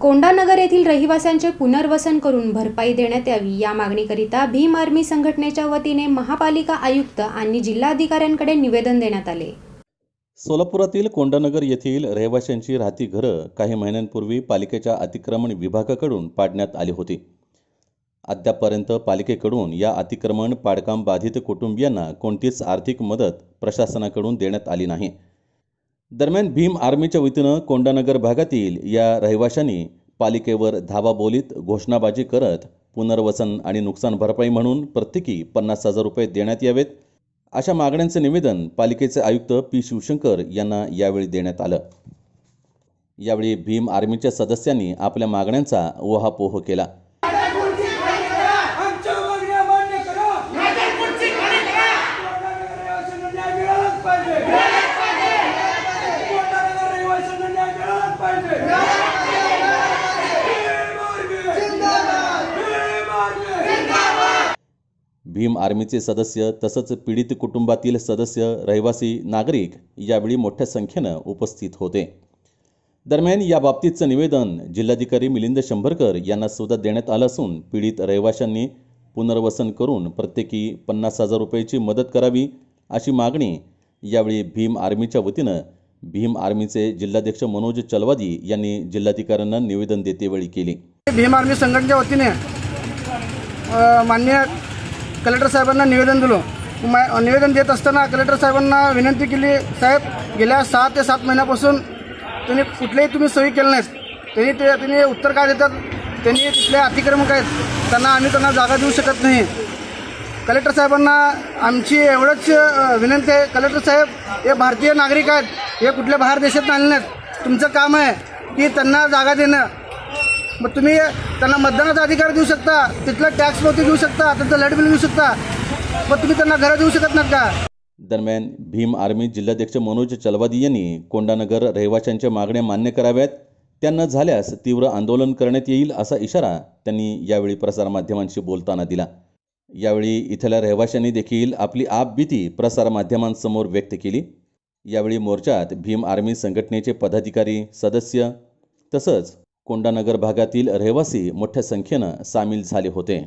कोंडानगर येथील रहिवाशांचे पुनर्वसन करून भरपाई देण्यात यावी या मागणीकरिता भीम आर्मी संघटनेच्या वतीने महापालिका आयुक्त आणि जिल्हाधिकाऱ्यांकडे निवेदन देण्यात आले सोलापुरातील कोंडानगर येथील रहिवाशांची राहती घरं काही महिन्यांपूर्वी पालिकेच्या अतिक्रमण विभागाकडून पाडण्यात आली होती अद्यापर्यंत पालिकेकडून या अतिक्रमण पाडकाम बाधित कुटुंबियांना कोणतीच आर्थिक मदत प्रशासनाकडून देण्यात आली नाही दरम्यान भीम आर्मीच्या वतीनं कोंडानगर भागातील या रहिवाशांनी पालिकेवर बोलीत घोषणाबाजी करत पुनर्वसन आणि नुकसान भरपाई म्हणून प्रत्येकी पन्नास हजार रुपये देण्यात यावेत अशा मागण्यांचे निवेदन पालिकेचे आयुक्त पी शिवशंकर यांना यावेळी देण्यात आलं यावेळी भीम आर्मीच्या सदस्यांनी आपल्या मागण्यांचा ओहापोह केला भीम आर्मीचे सदस्य तसंच पीडित कुटुंबातील सदस्य रहिवासी नागरिक यावेळी मोठ्या संख्येनं उपस्थित होते दरम्यान या बाबतीतच निवेदन जिल्हाधिकारी मिलिंद शंभरकर यांना सुद्धा देण्यात आलं असून पीडित रहिवाशांनी पुनर्वसन करून प्रत्येकी पन्नास हजार रुपयाची मदत करावी अशी मागणी यावेळी भीम आर्मीच्या वतीनं भीम आर्मीचे जिल्हाध्यक्ष मनोज चलवादी यांनी जिल्हाधिकाऱ्यांना निवेदन देतेवेळी केली भीम आर्मी संघटनेच्या वतीने मान्य कलेक्टर साहेबांना निवेदन दिलो निवेदन देत असताना कलेक्टर साहेबांना विनंती केली साहेब गेल्या सहा ते सात महिन्यापासून त्यांनी कुठलेही तुम्ही सोयी केल्या नाहीत त्यांनी ते त्यांनी उत्तर काय देतात त्यांनी तिथले अतिक्रमक आहेत त्यांना आम्ही त्यांना जागा देऊ शकत नाही कलेक्टर साहेबांना आमची एवढंच विनंती आहे कलेक्टर साहेब हे भारतीय नागरिक आहेत हे कुठल्या बाहेर देशात आले नाहीत तुमचं काम आहे की त्यांना जागा देणं मग तुम्ही त्यांना मतदानाचा अधिकार देऊ शकता तिथला टॅक्स पावती देऊ शकता त्यांचं लाईट बिल देऊ शकता मग तुम्ही त्यांना घरं देऊ शकत नाही का दरम्यान भीम आर्मी जिल्हाध्यक्ष मनोज चलवादी यांनी कोंडानगर रहिवाशांच्या मागण्या मान्य कराव्यात त्यांना झाल्यास तीव्र आंदोलन करण्यात येईल असा इशारा त्यांनी यावेळी प्रसारमाध्यमांशी बोलताना दिला यावेळी इथल्या रहिवाशांनी देखील आपली आप आपबीती प्रसारमाध्यमांसमोर व्यक्त केली यावेळी मोर्चात भीम आर्मी संघटनेचे पदाधिकारी सदस्य तसंच कोंडानगर भागातील रहिवासी मोठ्या संख्येनं सामील झाले होते